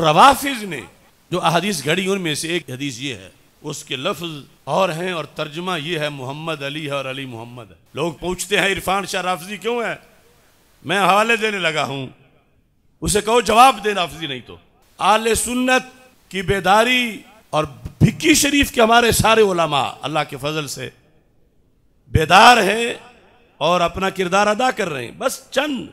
रवाफिज ने जो अहदीस घड़ी उनमें से एक हदीस ये है उसके लफ्ज और हैं और तर्जमा ये है मोहम्मद अली है और अली मोहम्मद है लोग पूछते हैं इरफान शाह राफजी क्यों है मैं हवाले देने लगा हूं उसे कहो जवाब दे राफजी नहीं तो आल सुन्नत की बेदारी और भिक्की शरीफ के हमारे सारे ओलामा अल्लाह के फजल से बेदार हैं और अपना किरदार अदा कर रहे हैं बस चंद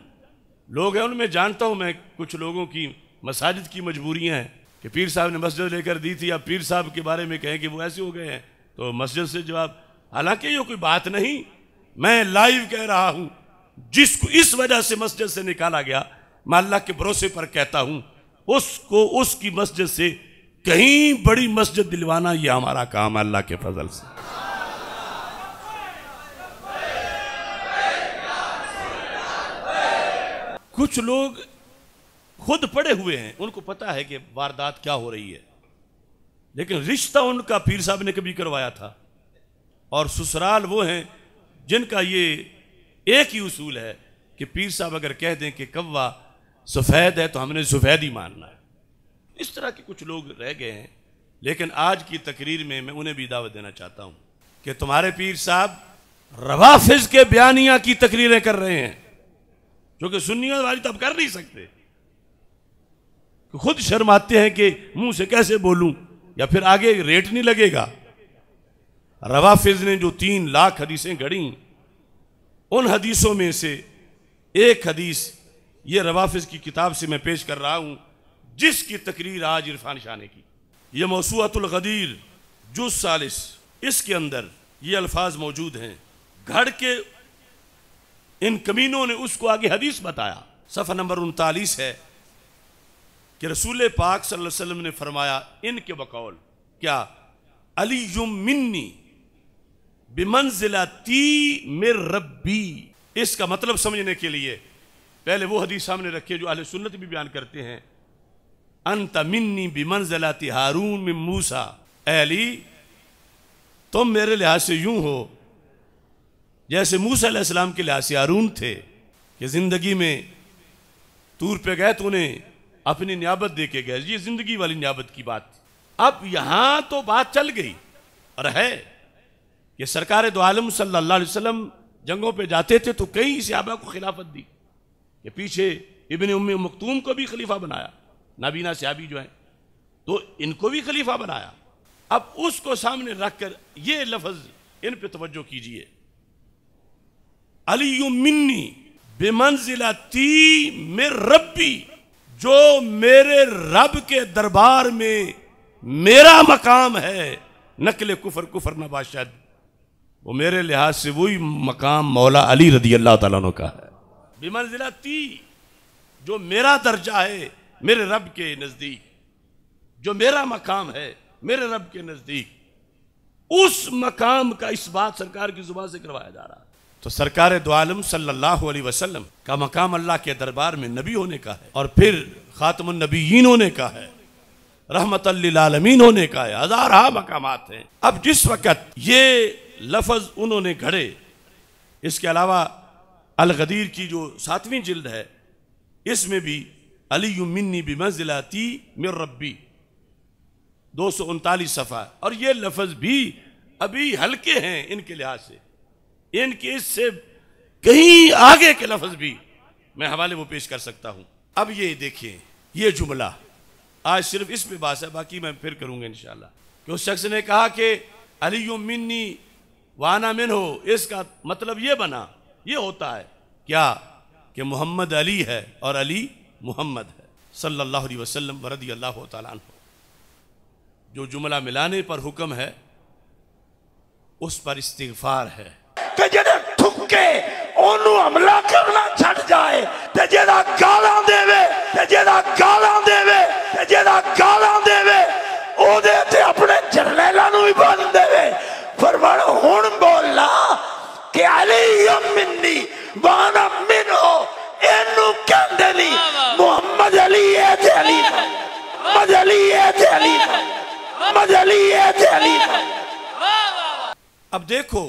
लोग हैं उनमें जानता हूं मैं कुछ लोगों की मसाजिद की मजबूरियाँ हैं कि पीर साहब ने मस्जिद लेकर दी थी अब पीर साहब के बारे में कहें कि वो ऐसे हो गए हैं तो मस्जिद से जवाब हालांकि ये कोई बात नहीं मैं लाइव कह रहा हूँ जिसको इस वजह से मस्जिद से निकाला गया मैं अल्लाह के भरोसे पर कहता हूँ उसको उसकी मस्जिद से कहीं बड़ी मस्जिद दिलवाना यह हमारा काम है अल्लाह के फजल से कुछ लोग खुद पड़े हुए हैं उनको पता है कि वारदात क्या हो रही है लेकिन रिश्ता उनका पीर साहब ने कभी करवाया था और ससुराल वो हैं जिनका ये एक ही उसूल है कि पीर साहब अगर कह दें कि कव्वा सफ़ेद है तो हमने सफ़ेद ही मानना है इस तरह के कुछ लोग रह गए हैं लेकिन आज की तकरीर में मैं उन्हें भी दावत देना चाहता हूँ कि तुम्हारे पीर साहब रवाफिज के बयानिया की तकरीरें कर रहे हैं जो कि सुनियों वाली तो अब कर नहीं सकते खुद शर्माते हैं कि मुंह से कैसे बोलूं या फिर आगे रेट नहीं लगेगा रवाफिज ने जो तीन लाख हदीसें गढ़ी उन हदीसों में से एक हदीस ये रवाफिज की किताब से मैं पेश कर रहा हूं जिसकी तकरीर आज इरफान शाह ने की यह मौसूतुलगदीर जो सालिस इसके अंदर ये अल्फाज मौजूद हैं घड़ के इन कमीनों ने उसको आगे हदीस बताया सफ़ा नंबर उनतालीस है कि रसूल पाक सल्लल्लाहु अलैहि वसल्लम ने फरमाया इनके बकौल क्या अली युम मिन्नी बिमंजिला ती मेर रब्बी इसका मतलब समझने के लिए पहले वो हदीस सामने रखिए जो अहल सुन्नत भी बयान करते हैं अंत मिन्नी बिमंजिला हारून में मूसा अली तुम मेरे लिहाज से यूं हो जैसे मूसा के लिहाज से हारून थे कि ज़िंदगी में तूर पे गए तूने अपनी न्याबत दे के गए ये जिंदगी वाली न्याबत की बात अब यहां तो बात चल गई और है ये सरकार दो तो आलम सल्ला जंगों पे जाते थे तो कई सियाबा को खिलाफत दी ये पीछे इबन उम मखतूम को भी खलीफा बनाया नाबीना सियाबी जो है तो इनको भी खलीफा बनाया अब उसको सामने रख कर ये लफज इन पर तोज्जो कीजिए अली मिन्नी बेमंजिला ती जो मेरे रब के दरबार में मेरा मकाम है नकल कुफर कुफर नबाशद वो मेरे लिहाज से वही मकाम मौला अली रदी अल्लाह तु का है बिमन जिला ती जो मेरा दर्जा है मेरे रब के नज़दीक जो मेरा मकाम है मेरे रब के नज़दीक उस मकाम का इस बात सरकार की जुबान से करवाया जा रहा है तो सरकार दो आलम सल्लल्लाहु अलैहि वसल्लम का मकाम अल्लाह के दरबार में नबी होने का है और फिर ख़ातमनबीन होने का है रहमत आलमीन होने का है हजारा मकाम हैं अब जिस वक़्त ये लफज उन्होंने घड़े इसके अलावा अलगदीर की जो सातवीं जिल्द है इसमें भी अली मिन्नी भी मंजिलाती मिर रबी दो सौ उनतालीस सफ़ा और ये लफज भी अभी हल्के हैं इनके लिहाज से इनके इससे कहीं आगे के लफ्ज भी मैं हवाले वो पेश कर सकता हूं अब ये देखिए ये जुमला आज सिर्फ इस पे बात है बाकी मैं फिर करूंगा इनशाला कि उस शख्स ने कहा कि अली मिन्नी वाना मिन हो इसका मतलब ये बना ये होता है क्या कि मोहम्मद अली है और अली मोहम्मद है सल्लल्लाहु अलैहि वसल्लम वरदी अल्लाह तन जो जुमला मिलाने पर हुक्म है उस पर इस्तफार है ਤੇ ਜਿਹੜੇ ਥੁੱਕੇ ਉਹਨੂੰ ਹਮਲਾ ਕਰਨਾ ਛੱਡ ਜਾਏ ਤੇ ਜਿਹੜਾ ਗਾਲਾਂ ਦੇਵੇ ਤੇ ਜਿਹੜਾ ਗਾਲਾਂ ਦੇਵੇ ਤੇ ਜਿਹੜਾ ਗਾਲਾਂ ਦੇਵੇ ਉਹਦੇ ਤੇ ਆਪਣੇ ਜਰਨੈਲਾਂ ਨੂੰ ਵੀ ਬੰਨ ਦੇਵੇ ਫਰਮਾਨ ਹੁਣ ਬੋਲਾ ਕਿ ਅਲੀ ਮਿੰਨੀ ਵਾਨਾ ਮਿਨੋ ਇਹਨੂੰ ਕਹਿੰਦੇ ਨਹੀਂ ਮੁਹੰਮਦ ਅਲੀ ਇਹ ਤੇ ਅਲੀ ਮੁਹੰਮਦ ਅਲੀ ਇਹ ਤੇ ਅਲੀ ਮੁਹੰਮਦ ਅਲੀ ਇਹ ਤੇ ਅਲੀ अब देखो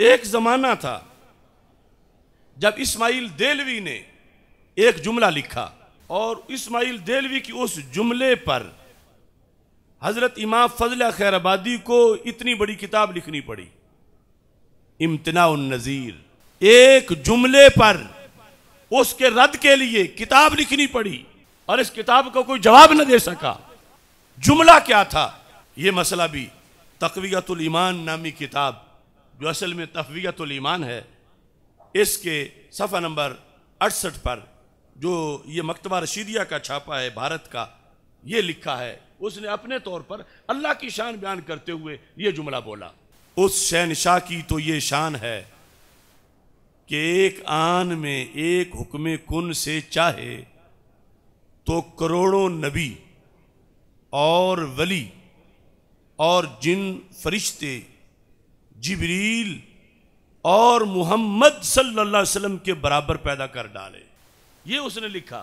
एक जमाना था जब इस्माइल देलवी ने एक जुमला लिखा और इस्माइल देलवी की उस जुमले पर हज़रत इमाम फजल खैराबादी को इतनी बड़ी किताब लिखनी पड़ी इम्तना नज़ीर एक जुमले पर उसके रद्द के लिए किताब लिखनी पड़ी और इस किताब का को कोई जवाब न दे सका जुमला क्या था यह मसला भी तकवीतुल ईमान नामी किताब जो असल में तफवीतमान है इसके सफ़ा नंबर अड़सठ पर जो ये मकतबा रशीदिया का छापा है भारत का ये लिखा है उसने अपने तौर पर अल्लाह की शान बयान करते हुए ये जुमला बोला उस शहनशाह की तो ये शान है कि एक आन में एक हुक्म कुन से चाहे तो करोड़ों नबी और वली और जिन फरिश्ते जिबरील और मोहम्मद सल्लल्लाहु अलैहि वसल्लम के बराबर पैदा कर डाले ये उसने लिखा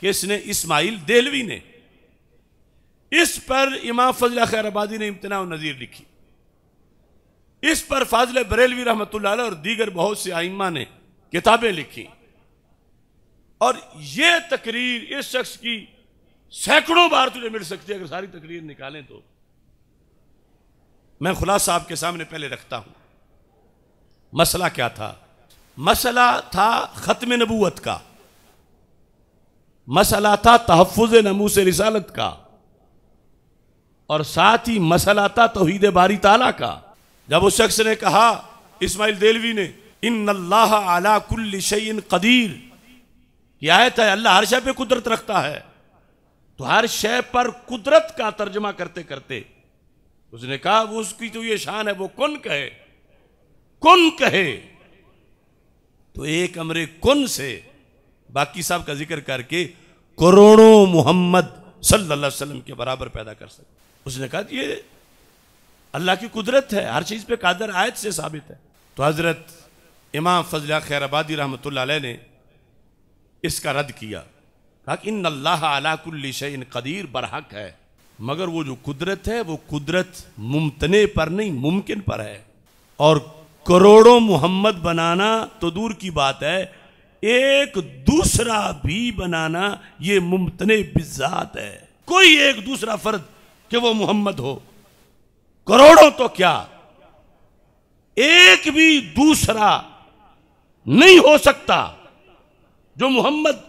कि इसने इस्माइल देहलवी ने इस पर इमाम फजला खैराबादी ने इम्तना नज़ीर लिखी इस पर फाजल बरेलवी रहमत और दीगर बहुत से आइमा ने किताबें लिखी और यह तकरीर इस शख्स की सैकड़ों बार तुझे मिल सकती है अगर सारी तकरीर निकालें तो मैं खुलासा आपके सामने पहले रखता हूं मसला क्या था मसला था ख़त्म नबूत का मसला था तहफुज नमू से रिसालत का और साथ ही मसला था तोहद बारी ताला का जब उस शख्स ने कहा इस्माइल देलवी ने इन अल्लाह आला कुल शैन कदीर यह आयत है अल्लाह हर शय पर कुदरत रखता है तो हर शय पर कुदरत का तर्जमा करते करते उसने कहा वो उसकी तो ये शान है वो कुन कहे कुन कहे तो एक अमरे कुन से बाकी साहब का जिक्र करके करोड़ों मोहम्मद सल्लल्लाहु अलैहि वसल्लम के बराबर पैदा कर सकते उसने कहा ये अल्लाह की कुदरत है हर चीज़ पे कादर आयत से साबित है तो हज़रत इमाम फजला खैराबादी रहमत ने इसका रद्द किया कहा कि इन अल्लाह अलाकुल्ल इन कदीर बरहक है मगर वो जो कुदरत है वो कुदरत मुमतने पर नहीं मुमकिन पर है और करोड़ों मोहम्मद बनाना तो दूर की बात है एक दूसरा भी बनाना ये मुमतने बिजात है कोई एक दूसरा फर्द कि वो मोहम्मद हो करोड़ों तो क्या एक भी दूसरा नहीं हो सकता जो मोहम्मद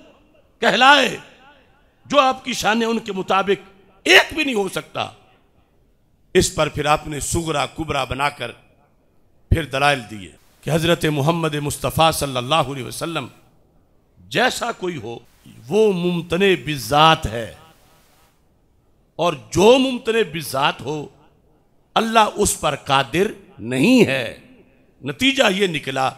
कहलाए जो आपकी शान उनके मुताबिक एक भी नहीं हो सकता इस पर फिर आपने सुगरा कुबरा बनाकर फिर दलाइल दिए कि हज़रत मोहम्मद मुस्तफ़ा सल्लल्लाहु अलैहि वसल्लम जैसा कोई हो वो मुमतने बिजात है और जो मुमतने बिजात हो अल्लाह उस पर कादिर नहीं है नतीजा ये निकला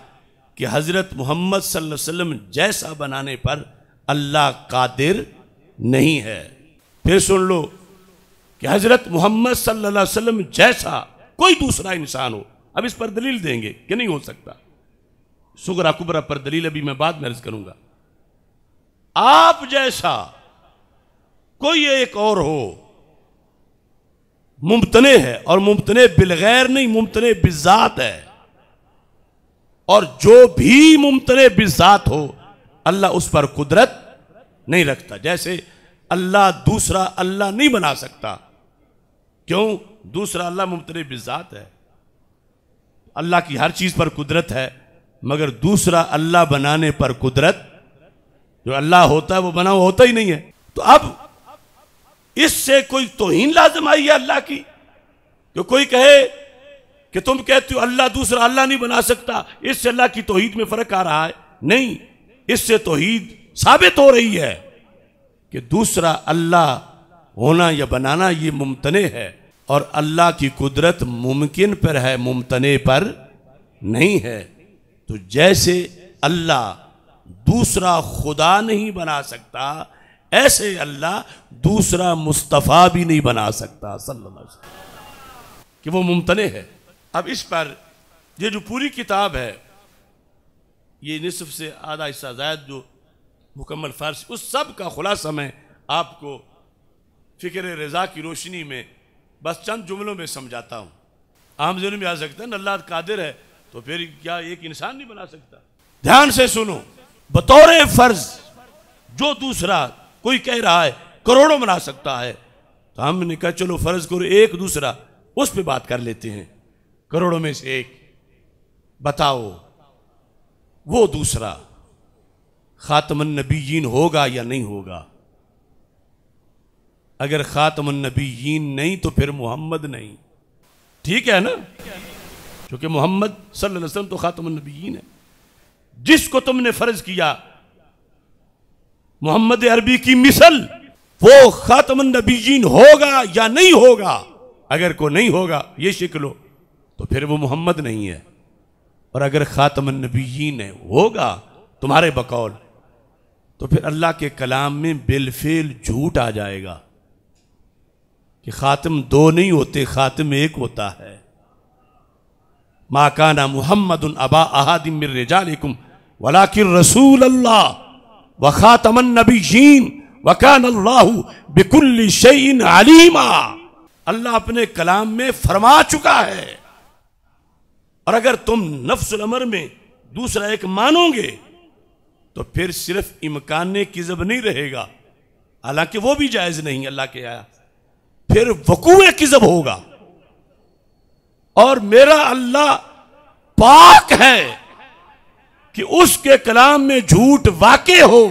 कि हज़रत मोहम्मद वसल्लम जैसा बनाने पर अल्लाह कादिर नहीं है फिर सुन लो कि हजरत मोहम्मद सल्लल्लाहु अलैहि वसल्लम जैसा कोई दूसरा इंसान हो अब इस पर दलील देंगे कि नहीं हो सकता सुगरा कुबरा पर दलील अभी मैं बाद में अर्ज करूंगा आप जैसा कोई एक और हो मुमतने है और मुमतने बिलगैर नहीं मुमतने बिजात है और जो भी मुमतने बिजात हो अल्लाह उस पर कुदरत नहीं रखता जैसे अल्लाह दूसरा अल्लाह नहीं बना सकता क्यों दूसरा अल्लाह मुबतरे बिजात है अल्लाह की हर चीज़ पर कुदरत है मगर दूसरा अल्लाह बनाने पर कुदरत जो अल्लाह होता है वो बना होता ही नहीं है तो अब इससे कोई तोहिन लाजम आई है अल्लाह की जो कोई कहे कि तुम कहते हो अल्लाह दूसरा अल्लाह नहीं बना सकता इससे अल्लाह की तोहीद में फर्क आ रहा है नहीं इससे तोहीद साबित हो रही है कि दूसरा अल्लाह होना या बनाना ये मुमतने है और अल्लाह की कुदरत मुमकिन पर है मुमतने पर नहीं है तो जैसे अल्लाह दूसरा खुदा नहीं बना सकता ऐसे अल्लाह दूसरा मुस्तफ़ा भी नहीं बना सकता सल्लल्लाहु कि वो मुमतने है अब इस पर ये जो पूरी किताब है ये निसफ से आधा हिस्सा जायद जो मुकम्मल फर्श उस सब का खुलासा मैं आपको फ़िक्र रज़ा की रोशनी में बस चंद जुमलों में समझाता हूँ आम जुर्म में आ सकता है अल्लाह कादिर है तो फिर क्या एक इंसान नहीं बना सकता ध्यान से सुनो बतौर फ़र्ज़ जो दूसरा कोई कह रहा है करोड़ों बना सकता है तो हमने कहा चलो फ़र्ज़ करो एक दूसरा उस पर बात कर लेते हैं करोड़ों में से एक बताओ वो दूसरा ख़ातमन नबीन होगा या नहीं होगा अगर ख़ातमन नबीन नहीं तो फिर मोहम्मद नहीं ठीक है ना क्योंकि मोहम्मद सल्लल्लाहु अलैहि वसल्लम तो ख़ातमन नबीन है जिसको तुमने फ़र्ज किया मोहम्मद अरबी की मिसल वो ख़ातमन नबीन होगा या नहीं होगा अगर को नहीं होगा ये लो तो फिर वो मोहम्मद नहीं है और अगर ख़ातमन नबीन है होगा तुम्हारे बकौल तो फिर अल्लाह के कलाम में बिलफेल झूठ आ जाएगा कि ख़ात्म दो नहीं होते खातम एक होता है माकाना मोहम्मद अबा अहादिम रजालकुम वलाकिर रसूल अल्लाह व ख़ातमन नबी जीन वकान अल्लाह बिकुल शईन अलीमा अल्लाह अपने कलाम में फरमा चुका है और अगर तुम नफ्स अमर में दूसरा एक मानोगे तो फिर सिर्फ इमकान किजब नहीं रहेगा हालांकि वो भी जायज नहीं अल्लाह के आया फिर वकूए किजब होगा और मेरा अल्लाह पाक है कि उसके कलाम में झूठ वाकई हो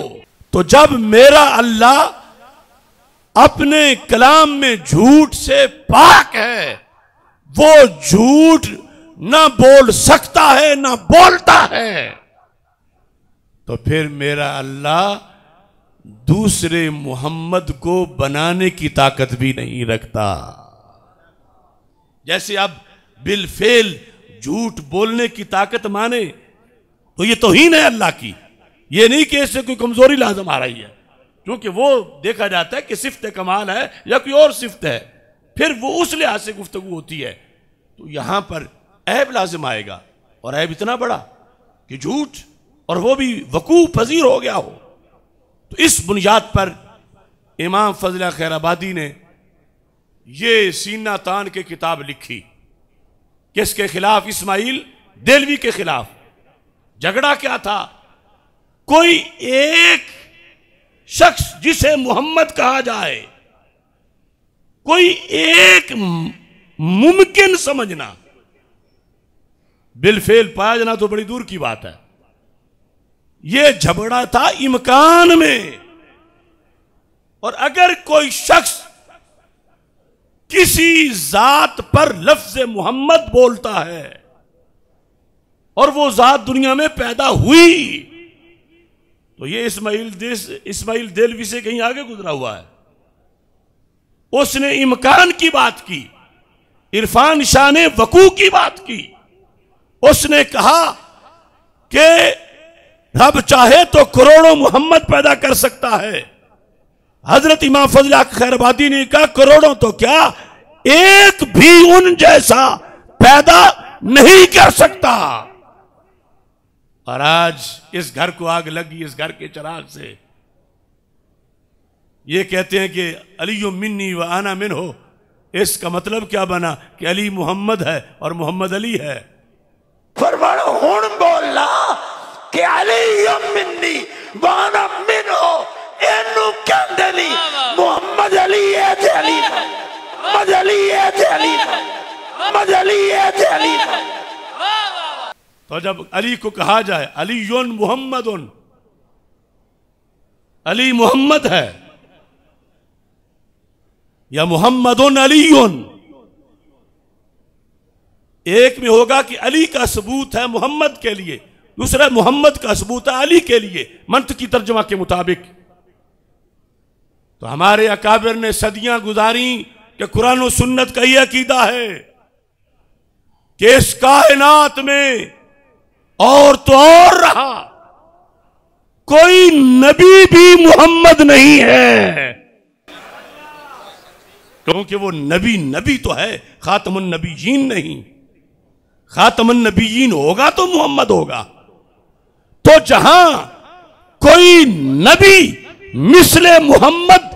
तो जब मेरा अल्लाह अपने कलाम में झूठ से पाक है वो झूठ ना बोल सकता है ना बोलता है तो फिर मेरा अल्लाह दूसरे मोहम्मद को बनाने की ताकत भी नहीं रखता जैसे अब बिलफेल झूठ बोलने की ताकत माने तो ये ही है अल्लाह की ये नहीं कि इससे कोई कमजोरी लाजम आ रही है क्योंकि वो देखा जाता है कि सिफ्त कमाल है या कोई और सिफ्त है फिर वो उस लिहाज से गुफ्तगु होती है तो यहां पर ऐब लाजम आएगा और ऐब इतना बड़ा कि झूठ और वो भी वकूफ पजीर हो गया हो तो इस बुनियाद पर इमाम फजला खैराबादी ने ये सीना तान के किताब लिखी किसके खिलाफ इस्माइल देलवी के खिलाफ झगड़ा क्या था कोई एक शख्स जिसे मोहम्मद कहा जाए कोई एक मुमकिन समझना बिलफेल पाया जाना तो बड़ी दूर की बात है यह झगड़ा था इमकान में और अगर कोई शख्स किसी जात पर लफ्ज मोहम्मद बोलता है और वो जात दुनिया में पैदा हुई तो ये इस्माइल देश इस्माइल देलवी से कहीं आगे गुजरा हुआ है उसने इमकान की बात की इरफान शाह ने वकू की बात की उसने कहा कि रब चाहे तो करोड़ों मोहम्मद पैदा कर सकता है हजरत इमाम फजला खैरबादी ने कहा करोड़ों तो क्या एक भी उन जैसा पैदा नहीं कर सकता और आज इस घर को आग लगी इस घर के चराग से ये कहते हैं कि अली मिन्नी व आना मिन हो इसका मतलब क्या बना कि अली मोहम्मद है और मोहम्मद अली है फरमाना हूं बोलना कि अली मिन्नी वाना मिन हो एनु कहते नहीं मोहम्मद अली है ते अली मोहम्मद अली है ते अली मोहम्मद अली है अली तो जब अली को कहा जाए अली योन मोहम्मद उन अली मोहम्मद है या मोहम्मद उन अली एक में होगा कि अली का सबूत है मोहम्मद के लिए दूसरा मोहम्मद का सबूत अली के लिए मंत की तर्जमा के मुताबिक तो हमारे अकाबिर ने सदियां गुजारी कि कुरान सुन्नत का यह अकीदा है कि इस कायनात में और तो और रहा कोई नबी भी मोहम्मद नहीं है क्योंकि वो नबी नबी तो है खातमन जीन नहीं खातमन जीन होगा तो मोहम्मद होगा तो जहां कोई नबी मिसले मोहम्मद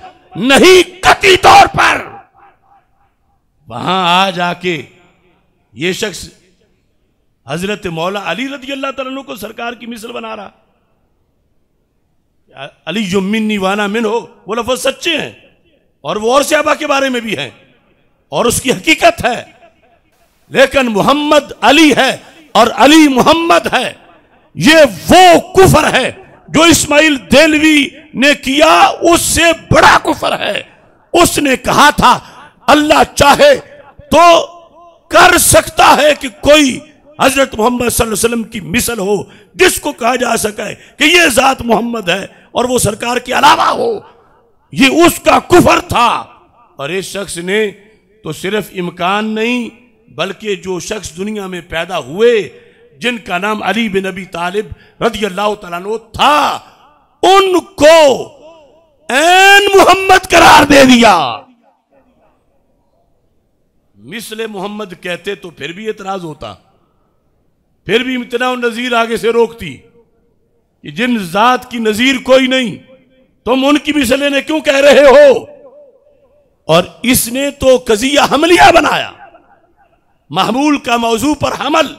नहीं कति तौर पर वहां आ जाके ये शख्स हजरत मौला अली रजी अल्लाह तु को सरकार की मिसल बना रहा अली जो मिन्नी वाना मिन हो वो लफज सच्चे हैं और वो और सहाबा के बारे में भी हैं और उसकी हकीकत है लेकिन मोहम्मद अली है और अली मोहम्मद है ये वो कुफर है जो इस्माइल देलवी ने किया उससे बड़ा कुफर है उसने कहा था अल्लाह चाहे तो कर सकता है कि कोई हजरत मोहम्मद वसल्लम की मिसल हो जिसको कहा जा सके कि ये जात मोहम्मद है और वो सरकार के अलावा हो ये उसका कुफर था और इस शख्स ने तो सिर्फ इम्कान नहीं बल्कि जो शख्स दुनिया में पैदा हुए जिनका नाम अली बिन नबी तालिब रजी अल्लाह तला था उनको एन मोहम्मद करार दे दिया मिसले मोहम्मद कहते तो फिर भी एतराज होता फिर भी इतना नजीर आगे से रोकती कि जिन जात की नजीर कोई नहीं तुम उनकी मिसले ने क्यों कह रहे हो और इसने तो कजिया हमलिया बनाया महमूल का मौजू पर हमल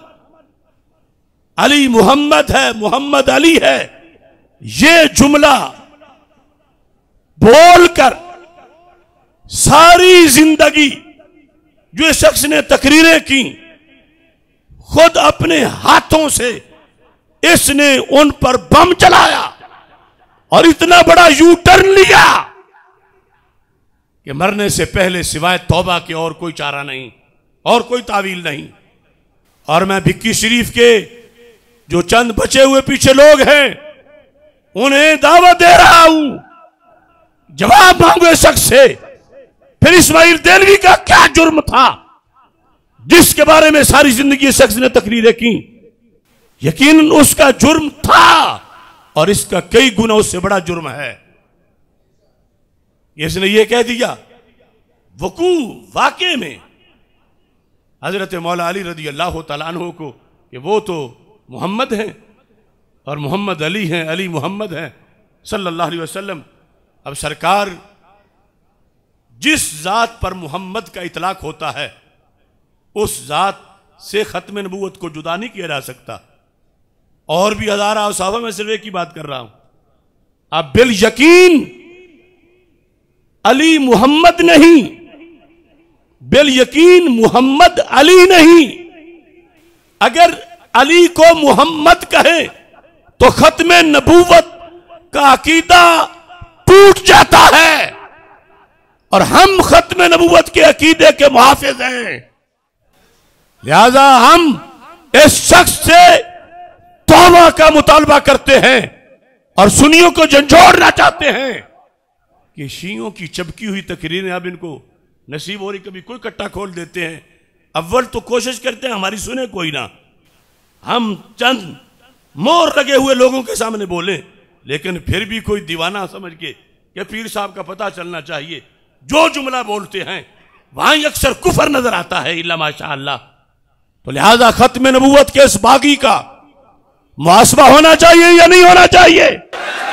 अली मोहम्मद है मोहम्मद अली है ये जुमला बोलकर सारी जिंदगी जो शख्स ने तकरीरें की खुद अपने हाथों से इसने उन पर बम चलाया और इतना बड़ा यू टर्न लिया कि मरने से पहले सिवाय तौबा के और कोई चारा नहीं और कोई तावील नहीं और मैं भिक्की शरीफ के जो चंद बचे हुए पीछे लोग हैं उन्हें दावा दे रहा हूं जवाब मांगो शख्स से फिर इस्माइल देलवी का क्या जुर्म था जिसके बारे में सारी जिंदगी शख्स ने तकरीरें की यकीन उसका जुर्म था और इसका कई गुना उससे बड़ा जुर्म है इसने यह कह दिया वकू वाक़े में हजरत मौला अली रदी अल्लाह तला को कि वो तो मोहम्मद हैं और मोहम्मद अली हैं अली मोहम्मद हैं सल्लल्लाहु अलैहि वसल्लम अब सरकार जिस ज़ात पर मोहम्मद का इतलाक होता है उस ज़ात से ख़त्म नबूत को जुदा नहीं किया जा सकता और भी हज़ारा और साहबा में सिर्फ एक ही बात कर रहा हूं अब बिल यकीन अली मोहम्मद नहीं बिल यकीन मोहम्मद अली नहीं अगर अली को मोहम्मद कहे तो खत्म नबूवत का अकीदा टूट जाता है और हम खत्म नबूवत के अकीदे के मुहाफिज हैं लिहाजा हम इस शख्स से तोबा का मुतालबा करते हैं और सुनियों को झंझोड़ना चाहते हैं कि शीयों की चबकी हुई तकरीरें अब इनको नसीब हो रही कभी कोई कट्टा खोल देते हैं अव्वल तो कोशिश करते हैं हमारी सुने कोई ना हम चंद मोर लगे हुए लोगों के सामने बोले लेकिन फिर भी कोई दीवाना समझ के कि पीर साहब का पता चलना चाहिए जो जुमला बोलते हैं वहां अक्सर कुफर नजर आता है इला माशा तो लिहाजा खत्म नबूत के इस बागी का मुआसबा होना चाहिए या नहीं होना चाहिए